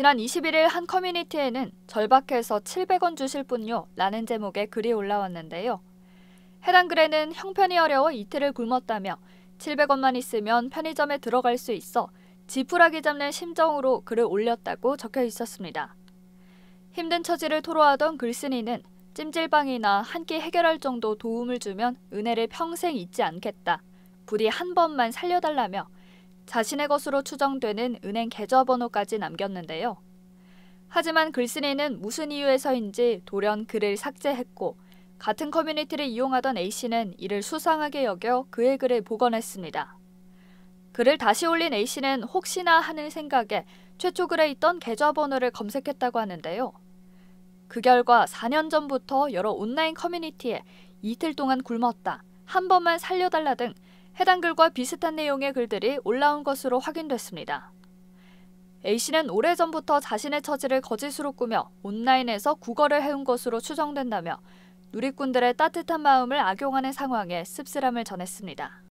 지난 21일 한 커뮤니티에는 절박해서 700원 주실 분요 라는 제목의 글이 올라왔는데요. 해당 글에는 형편이 어려워 이틀을 굶었다며 700원만 있으면 편의점에 들어갈 수 있어 지푸라기 잡는 심정으로 글을 올렸다고 적혀 있었습니다. 힘든 처지를 토로하던 글쓴이는 찜질방이나 한 끼 해결할 정도 도움을 주면 은혜를 평생 잊지 않겠다. 부디 한 번만 살려달라며 자신의 것으로 추정되는 은행 계좌번호까지 남겼는데요. 하지만 글쓴이는 무슨 이유에서인지 돌연 글을 삭제했고 같은 커뮤니티를 이용하던 A씨는 이를 수상하게 여겨 그의 글을 복원했습니다. 글을 다시 올린 A씨는 혹시나 하는 생각에 최초 글에 있던 계좌번호를 검색했다고 하는데요. 그 결과 4년 전부터 여러 온라인 커뮤니티에 이틀 동안 굶었다, 한 번만 살려달라 등 해당 글과 비슷한 내용의 글들이 올라온 것으로 확인됐습니다. A씨는 오래전부터 자신의 처지를 거짓으로 꾸며 온라인에서 국어를 해온 것으로 추정된다며 누리꾼들의 따뜻한 마음을 악용하는 상황에 씁쓸함을 전했습니다.